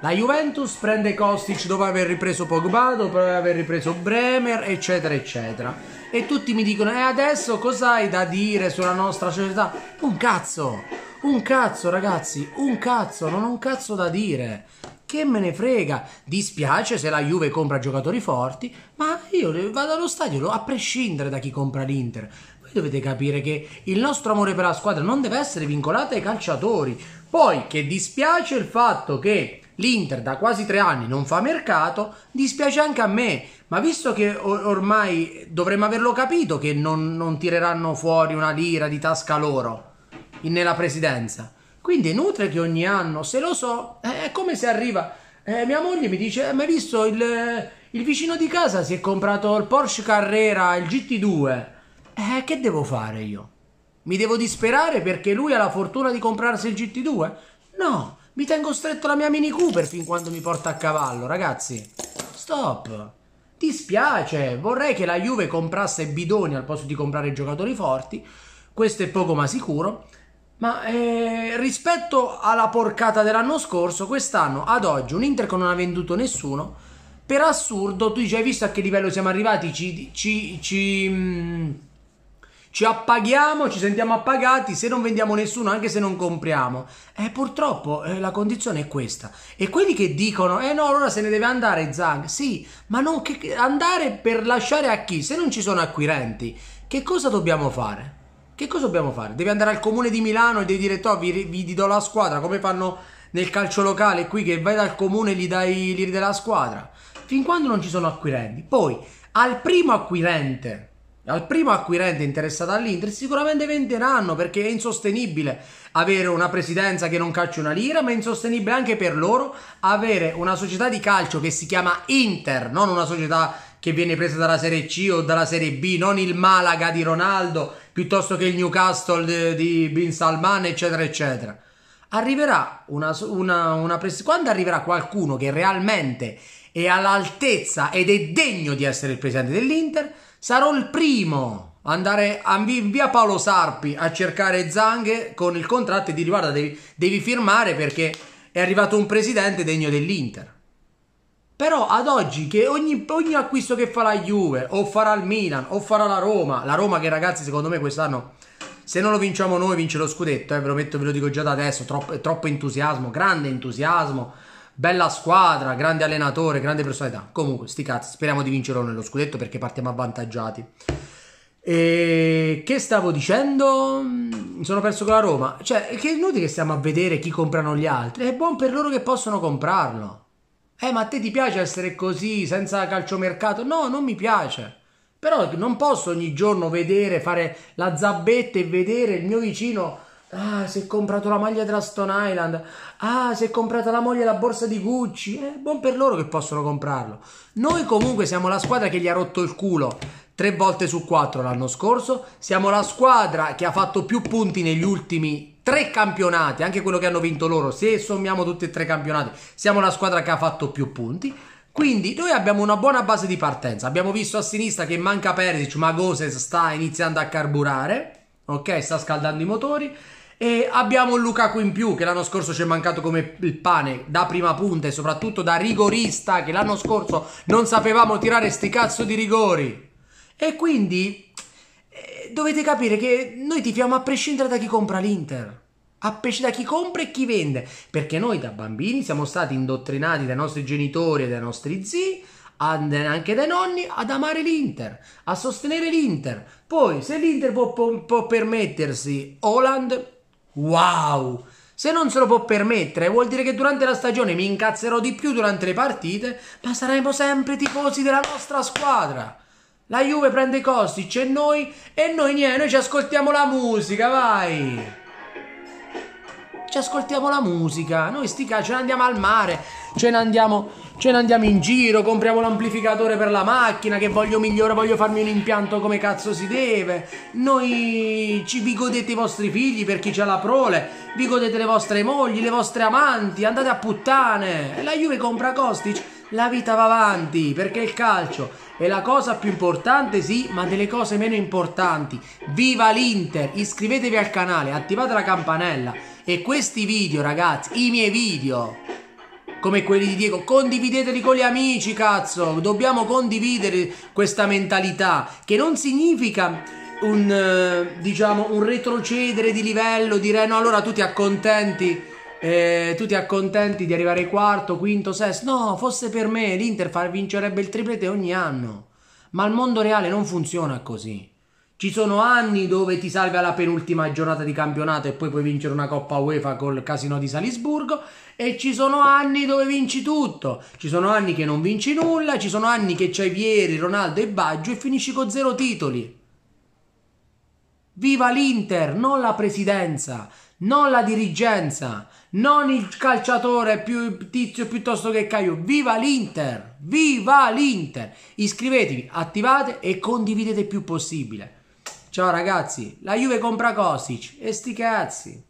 La Juventus prende Kostic dopo aver ripreso Pogba, dopo aver ripreso Bremer, eccetera, eccetera. E tutti mi dicono, e adesso cosa hai da dire sulla nostra società? Un cazzo, un cazzo ragazzi, un cazzo, non ho un cazzo da dire. Che me ne frega, dispiace se la Juve compra giocatori forti, ma io vado allo stadio a prescindere da chi compra l'Inter. Voi dovete capire che il nostro amore per la squadra non deve essere vincolato ai calciatori. Poi che dispiace il fatto che L'Inter da quasi tre anni non fa mercato, dispiace anche a me, ma visto che or- ormai dovremmo averlo capito che non, non, tireranno fuori una lira di tasca loro in- nella presidenza. Quindi è inutile che ogni anno, se lo so, eh, è come se arriva... Eh, mia moglie mi dice, eh, ma hai visto il, il, vicino di casa si è comprato il Porsche Carrera, il GT2. Eh, che devo fare io? Mi devo disperare perché lui ha la fortuna di comprarsi il GT2? No, mi tengo stretto la mia Mini Cooper fin quando mi porta a cavallo, ragazzi. Stop. Dispiace, vorrei che la Juve comprasse bidoni al posto di comprare giocatori forti. Questo è poco ma sicuro. Ma eh, rispetto alla porcata dell'anno scorso, quest'anno ad oggi un Inter che non ha venduto nessuno. Per assurdo, tu dici, hai visto a che livello siamo arrivati? Ci, ci, ci, mm, ci appaghiamo, ci sentiamo appagati se non vendiamo nessuno, anche se non compriamo. E purtroppo eh, la condizione è questa. E quelli che dicono, eh no, allora se ne deve andare Zang, sì, ma non che, andare per lasciare a chi? Se non ci sono acquirenti, che cosa dobbiamo fare? Che cosa dobbiamo fare? Devi andare al comune di Milano e devi dire, to, vi, vi do la squadra, come fanno nel calcio locale qui, che vai dal comune e gli dai, gli dai la squadra. Fin quando non ci sono acquirenti. Poi, al primo acquirente al primo acquirente interessato all'Inter sicuramente venderanno perché è insostenibile avere una presidenza che non calci una lira, ma è insostenibile anche per loro avere una società di calcio che si chiama Inter, non una società che viene presa dalla Serie C o dalla Serie B, non il Malaga di Ronaldo, piuttosto che il Newcastle di Bin Salman, eccetera, eccetera. Arriverà una, una, una pres- quando arriverà qualcuno che realmente è all'altezza ed è degno di essere il presidente dell'Inter, sarò il primo andare a via Paolo Sarpi a cercare Zanghe con il contratto e dire guarda devi, devi, firmare perché è arrivato un presidente degno dell'Inter però ad oggi che ogni, ogni, acquisto che fa la Juve o farà il Milan o farà la Roma la Roma che ragazzi secondo me quest'anno se non lo vinciamo noi vince lo scudetto eh, ve lo metto ve lo dico già da adesso troppo, troppo entusiasmo grande entusiasmo Bella squadra, grande allenatore, grande personalità. Comunque, sti cazzi, speriamo di vincerlo nello scudetto perché partiamo avvantaggiati. E che stavo dicendo? Mi mm, sono perso con la Roma. Cioè, che è inutile che stiamo a vedere chi comprano gli altri. È buon per loro che possono comprarlo. Eh, ma a te ti piace essere così, senza calciomercato? No, non mi piace. Però non posso ogni giorno vedere, fare la zabbetta e vedere il mio vicino Ah, si è comprato la maglia della Stone Island. Ah, si è comprata la moglie la borsa di Gucci. Eh, buon per loro che possono comprarlo. Noi comunque siamo la squadra che gli ha rotto il culo tre volte su quattro l'anno scorso. Siamo la squadra che ha fatto più punti negli ultimi tre campionati, anche quello che hanno vinto loro. Se sommiamo tutti e tre i campionati, siamo la squadra che ha fatto più punti. Quindi noi abbiamo una buona base di partenza. Abbiamo visto a sinistra che manca Perisic, ma Gose sta iniziando a carburare ok? Sta scaldando i motori. E abbiamo un Lukaku in più che l'anno scorso ci è mancato come il pane da prima punta e soprattutto da rigorista che l'anno scorso non sapevamo tirare sti cazzo di rigori. E quindi eh, dovete capire che noi tifiamo a prescindere da chi compra l'Inter. A prescindere da chi compra e chi vende. Perché noi da bambini siamo stati indottrinati dai nostri genitori e dai nostri zii anche dai nonni ad amare l'Inter, a sostenere l'Inter. Poi, se l'Inter può, può, può permettersi Holland, wow! Se non se lo può permettere, vuol dire che durante la stagione mi incazzerò di più durante le partite, ma saremo sempre tifosi della nostra squadra. La Juve prende i costi, c'è noi, e noi niente, noi ci ascoltiamo la musica, vai! ci ascoltiamo la musica, noi sti ce ne andiamo al mare, ce ne andiamo, ce ne andiamo in giro, compriamo l'amplificatore per la macchina che voglio migliore, voglio farmi un impianto come cazzo si deve, noi ci, vi godete i vostri figli per chi c'ha la prole, vi godete le vostre mogli, le vostre amanti, andate a puttane, e la Juve compra Kostic, la vita va avanti, perché il calcio è la cosa più importante, sì, ma delle cose meno importanti. Viva l'Inter! Iscrivetevi al canale, attivate la campanella. E questi video, ragazzi, i miei video, come quelli di Diego, condivideteli con gli amici, cazzo. Dobbiamo condividere questa mentalità, che non significa un, eh, diciamo, un retrocedere di livello, dire no, allora tu ti accontenti. Eh, tu ti accontenti di arrivare quarto, quinto, sesto? No, fosse per me l'Inter vincerebbe il triplete ogni anno. Ma il mondo reale non funziona così. Ci sono anni dove ti salvi alla penultima giornata di campionato e poi puoi vincere una Coppa UEFA col Casino di Salisburgo e ci sono anni dove vinci tutto. Ci sono anni che non vinci nulla, ci sono anni che c'hai Vieri, Ronaldo e Baggio e finisci con zero titoli. Viva l'Inter, non la presidenza, non la dirigenza, non il calciatore più tizio piuttosto che Caio. Viva l'Inter, viva l'Inter. Iscrivetevi, attivate e condividete il più possibile. Ciao ragazzi, la Juve compra Kosic e sti cazzi.